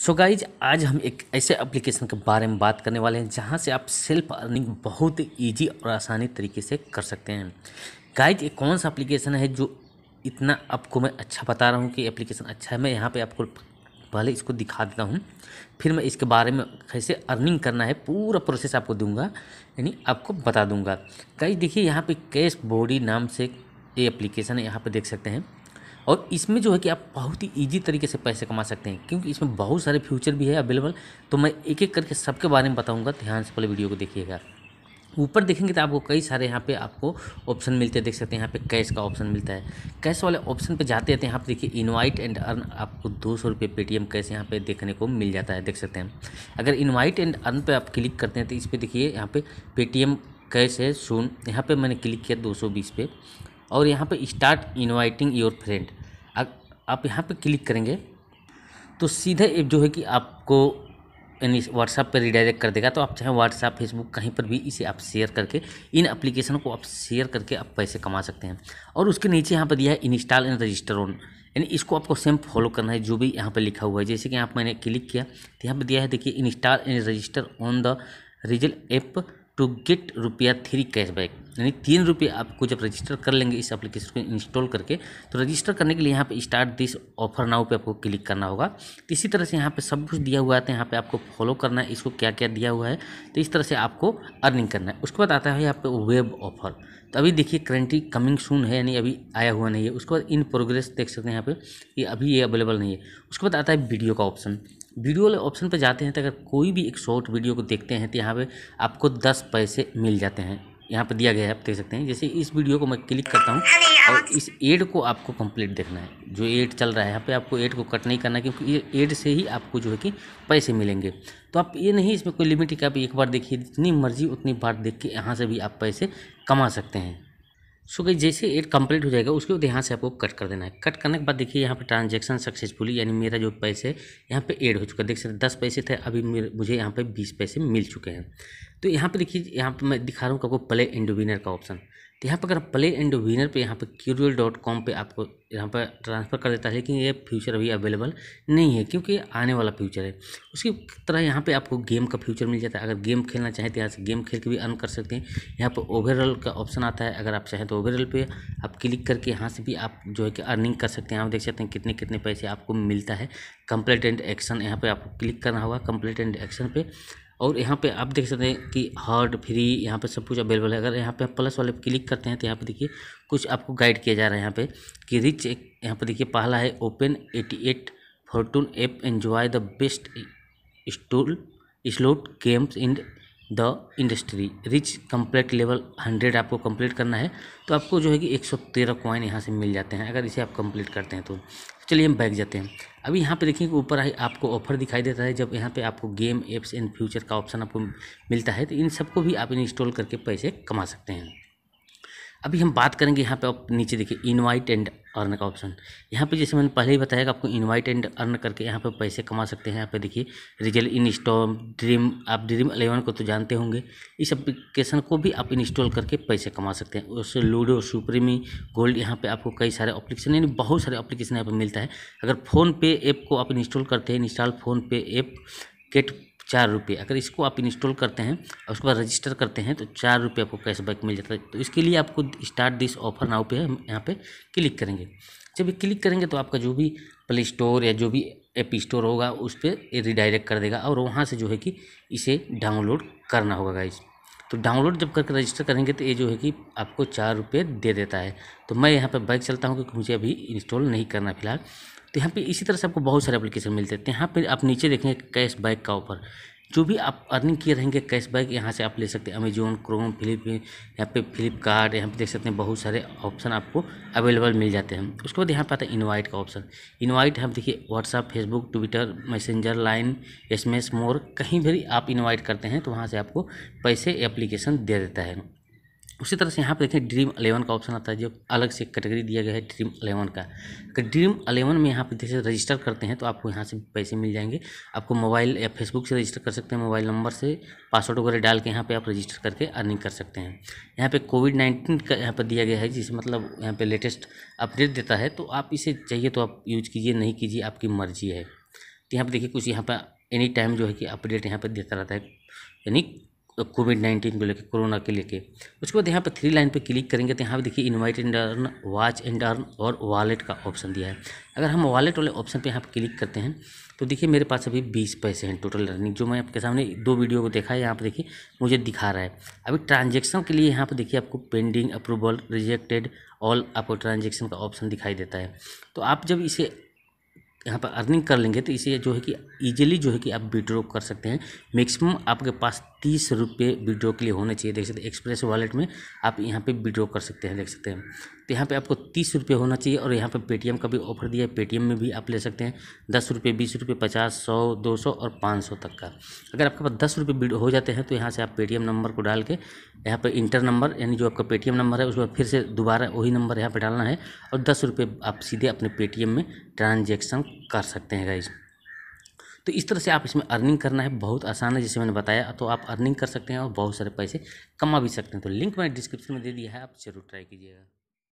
सो so guys आज हम एक ऐसे एप्लीकेशन के बारे में बात करने वाले हैं जहाँ से आप सेल्फ अर्निंग बहुत ईजी और आसानी तरीके से कर सकते हैं गाइज ये कौन सा एप्लीकेशन है जो इतना आपको मैं अच्छा बता रहा हूँ कि एप्लीकेशन अच्छा है मैं यहाँ पे आपको पहले इसको दिखा देता हूँ फिर मैं इसके बारे में कैसे अर्निंग करना है पूरा प्रोसेस आपको दूंगा यानी आपको बता दूंगा गाइज देखिए यहाँ पर कैश बॉडी नाम से ये एप्लीकेशन है यहाँ पर देख सकते हैं और इसमें जो है कि आप बहुत ही ईजी तरीके से पैसे कमा सकते हैं क्योंकि इसमें बहुत सारे फ्यूचर भी है अवेलेबल तो मैं एक एक करके सबके बारे में बताऊँगा ध्यान से पहले वीडियो को देखिएगा ऊपर देखेंगे तो आपको कई सारे यहाँ पे आपको ऑप्शन मिलते हैं देख सकते हैं यहाँ पे कैश का ऑप्शन मिलता है कैश वाले ऑप्शन पे जाते हैं तो यहाँ देखिए इनवाइट एंड अर्न आपको दो सौ रुपये पेटीएम कैश यहाँ पे देखने को मिल जाता है देख सकते हैं अगर इनवाइट एंड अर्न पे आप क्लिक करते हैं तो इस पर देखिए यहाँ पर पे पेटीएम कैश है सोन यहाँ पर मैंने क्लिक किया दो सौ बीस पे और यहाँ पे स्टार्ट इनवाइटिंग योर फ्रेंड आप यहाँ पे क्लिक करेंगे तो सीधे जो है कि आपको यानी व्हाट्सएप पर रिडायरेक्ट कर देगा तो आप चाहे व्हाट्सएप फेसबुक कहीं पर भी इसे आप शेयर करके इन एप्लीकेशन को आप शेयर करके आप पैसे कमा सकते हैं और उसके नीचे यहाँ पर दिया है इंस्टॉल एंड रजिस्टर ऑन यानी इसको आपको सेम फॉलो करना है जो भी यहाँ पर लिखा हुआ है जैसे कि आप मैंने क्लिक किया तो यहाँ पर दिया है देखिए install and register on the Rizal app to get रुपया थ्री कैशबैक यानी तीन रुपये आपको जब रजिस्टर कर लेंगे इस एप्लीकेशन को इंस्टॉल करके तो रजिस्टर करने के लिए यहाँ पे स्टार्ट दिस ऑफर नाउ पे आपको क्लिक करना होगा इसी तरह से यहाँ पे सब कुछ दिया हुआ है तो यहाँ पे आपको फॉलो करना है इसको क्या क्या दिया हुआ है तो इस तरह से आपको अर्निंग करना है उसके बाद आता है यहाँ पर वेब ऑफर तो अभी देखिए करेंटली कमिंग सून है यानी अभी आया हुआ नहीं है उसके बाद इन प्रोग्रेस देख सकते हैं यहाँ पर ये अभी ये अवेलेबल नहीं है उसके बाद आता है वीडियो का ऑप्शन वीडियो वाले ऑप्शन पर जाते हैं तो अगर कोई भी एक शॉर्ट वीडियो को देखते हैं तो यहाँ पर आपको दस पैसे मिल जाते हैं यहाँ पर दिया गया है आप देख सकते हैं जैसे इस वीडियो को मैं क्लिक करता हूँ हाँ और इस एड को आपको कंप्लीट देखना है जो एड चल रहा है यहाँ पे आपको एड को कट नहीं करना क्योंकि एड से ही आपको जो है कि पैसे मिलेंगे तो आप ये नहीं इसमें कोई लिमिट है कि आप एक बार देखिए जितनी मर्जी उतनी बार देख के यहाँ से भी आप पैसे कमा सकते हैं सो गई जैसे एड कंप्लीट हो जाएगा उसके बाद यहाँ से आपको कट कर देना है कट करने के बाद देखिए यहाँ पे ट्रांजैक्शन सक्सेसफुली यानी मेरा जो पैसे यहाँ पे एड हो चुका है देख सकते दस पैसे थे अभी मुझे यहाँ पे बीस पैसे मिल चुके हैं तो यहाँ पे देखिए यहाँ पे मैं दिखा रहा हूँ आपको प्ले इंडोविनर का ऑप्शन तो यहाँ पर अगर प्ले एंड विनर पे यहाँ पर क्यूरियल डॉट कॉम पर आपको यहाँ पर ट्रांसफ़र कर देता है लेकिन ये फ्यूचर अभी अवेलेबल नहीं है क्योंकि आने वाला फ्यूचर है उसकी तरह यहाँ पे आपको गेम का फ्यूचर मिल जाता है अगर गेम खेलना चाहें तो यहाँ से गेम खेल के भी अर्न कर सकते हैं यहाँ पर ओवरऑल का ऑप्शन आता है अगर आप चाहें तो ओवरऑल पर आप क्लिक करके यहाँ से भी आप जो है कि अर्निंग कर सकते हैं आप देख सकते हैं कितने कितने पैसे आपको मिलता है कंप्लीट एंड एक्शन यहाँ पर आपको क्लिक करना होगा कंप्लीट एंड एक्शन पर और यहाँ पे आप देख सकते हैं कि हॉट फ्री यहाँ पे सब कुछ अवेलेबल है अगर यहाँ पे आप प्लस वाले क्लिक करते हैं तो यहाँ पे देखिए कुछ आपको गाइड किया जा रहा है यहाँ पे कि रिच एक यहाँ पर देखिए पहला है open eighty eight fortune app enjoy the best stool slot games in the industry reach complete level hundred आपको कम्प्लीट करना है तो आपको जो है कि एक सौ तेरह कॉइन यहाँ से मिल जाते हैं अगर इसे आप कंप्लीट करते हैं तो तो चलिए हम बैक जाते हैं अभी यहाँ पे देखिए ऊपर आपको ऑफर दिखाई देता है जब यहाँ पे आपको गेम एप्स एंड फ्यूचर का ऑप्शन आपको मिलता है तो इन सबको भी आप इंस्टॉल करके पैसे कमा सकते हैं अभी हम बात करेंगे यहाँ पे आप नीचे देखिए इनवाइट एंड अर्न का ऑप्शन यहाँ पे जैसे मैंने पहले ही बताया कि आपको इनवाइट एंड अर्न करके यहाँ पे पैसे कमा सकते हैं यहाँ पे देखिए रिजल इंस्टॉल ड्रीम आप ड्रीम अलेवन को तो जानते होंगे इस एप्लीकेशन को भी आप इंस्टॉल करके पैसे कमा सकते हैं उससे लूडो सुप्रीमी गोल्ड यहाँ पर आपको कई सारे अप्लीकेशन यानी बहुत सारे अप्लीकेशन यहाँ पर मिलता है अगर फ़ोनपे ऐप को आप इंस्टॉल करते हैं इंस्टॉल फ़ोनपे ऐप गेट चार रुपये अगर इसको आप इंस्टॉल करते हैं और उसके बाद रजिस्टर करते हैं तो चार रुपये आपको कैशबैक मिल जाता है तो इसके लिए आपको स्टार्ट दिस ऑफर नाउ पे हम यहाँ पे क्लिक करेंगे जब ये क्लिक करेंगे तो आपका जो भी प्ले स्टोर या जो भी एप स्टोर होगा उस पर रिडायरेक्ट कर देगा और वहाँ से जो है कि इसे डाउनलोड करना होगा गाइज़ तो डाउनलोड जब करके रजिस्टर करेंगे तो ये जो है कि आपको चार रुपये दे देता है तो मैं यहाँ पर बाइक चलता हूँ क्योंकि मुझे अभी इंस्टॉल नहीं करना फिलहाल तो यहाँ पे इसी तरह से आपको बहुत सारे एप्लीकेशन मिलते हैं तो यहाँ पे आप नीचे देखेंगे कैश बैक का ऑफर जो भी आप अर्निंग किए रहेंगे कैशबैक यहाँ से आप ले सकते हैं अमेजोन क्रोम फ्लिप यहाँ पे फ्लिपकार्ट यहाँ पे देख सकते हैं बहुत सारे ऑप्शन आपको अवेलेबल मिल जाते हैं उसके बाद यहाँ पे आता है इन्वाइट का ऑप्शन इन्वाइट हम देखिए WhatsApp Facebook Twitter Messenger Line S more कहीं भी आप इन्वाइट करते हैं तो वहाँ से आपको पैसे एप्लीकेशन दे देता है उसी तरह से यहाँ पर देखें ड्रीम अलेवन का ऑप्शन आता है जो अलग से कैटेगरी दिया गया है ड्रीम अलेवन का अगर ड्रीम अलेवन में यहाँ पर जैसे रजिस्टर करते हैं तो आपको यहाँ से पैसे मिल जाएंगे आपको मोबाइल या फेसबुक से रजिस्टर कर सकते हैं मोबाइल नंबर से पासवर्ड वगैरह डाल के यहाँ पर आप रजिस्टर करके अर्निंग कर सकते हैं यहाँ पर कोविड नाइन्टीन का यहाँ पर दिया गया है जिसे मतलब यहाँ पर लेटेस्ट अपडेट देता है तो आप इसे चाहिए तो आप यूज कीजिए नहीं कीजिए आपकी मर्जी है तो यहाँ पर देखिए कुछ यहाँ पर एनी टाइम जो है कि अपडेट यहाँ पर देता रहता है यानी कोविड नाइन्टीन को लेकर कोरोना के लेके उसके बाद यहाँ पर थ्री लाइन पर क्लिक करेंगे तो यहाँ पर देखिए invite and earn watch and earn और वॉलेट का ऑप्शन दिया है अगर हम वॉलेट वाले ऑप्शन पर यहाँ पर क्लिक करते हैं तो देखिए मेरे पास अभी बीस पैसे हैं टोटल अर्निंग जो मैं आपके सामने दो वीडियो को देखा है यहाँ पर देखिए मुझे दिखा रहा है अभी ट्रांजेक्शन के लिए यहाँ पर देखिए आपको पेंडिंग अप्रूवल रिजेक्टेड ऑल आपको ट्रांजेक्शन का ऑप्शन दिखाई देता है तो आप जब इसे यहाँ पर अर्निंग कर लेंगे तो इसे जो है कि ईजिली जो है कि आप विड्रॉ कर सकते हैं मैक्सिमम आपके पास तीस रुपये विड्रो के लिए होना चाहिए देख सकते हैं एक्सप्रेस वॉलेट में आप यहाँ पे विड्रो कर सकते हैं देख सकते हैं तो यहाँ पे आपको तीस रुपये होना चाहिए और यहाँ पे पेटीएम का भी ऑफर दिया है पेटीएम में भी आप ले सकते हैं दस रुपये बीस रुपये पचास सौ दो सौ और पाँच सौ तक का अगर आपके पास दस रुपये हो जाते हैं तो यहाँ से आप पेटीएम नंबर को डाल के यहाँ पर इंटर नंबर यानी जो आपका पेटीएम नंबर है पर फिर से दोबारा वही नंबर यहाँ पर डालना है और दस रुपये आप सीधे अपने पेटीएम में ट्रांजेक्शन कर सकते हैं गाइज़ तो इस तरह से आप इसमें अर्निंग करना है बहुत आसान है जैसे मैंने बताया तो आप अर्निंग कर सकते हैं और बहुत सारे पैसे कमा भी सकते हैं तो लिंक मैंने डिस्क्रिप्शन में दे दिया है आप जरूर ट्राई कीजिएगा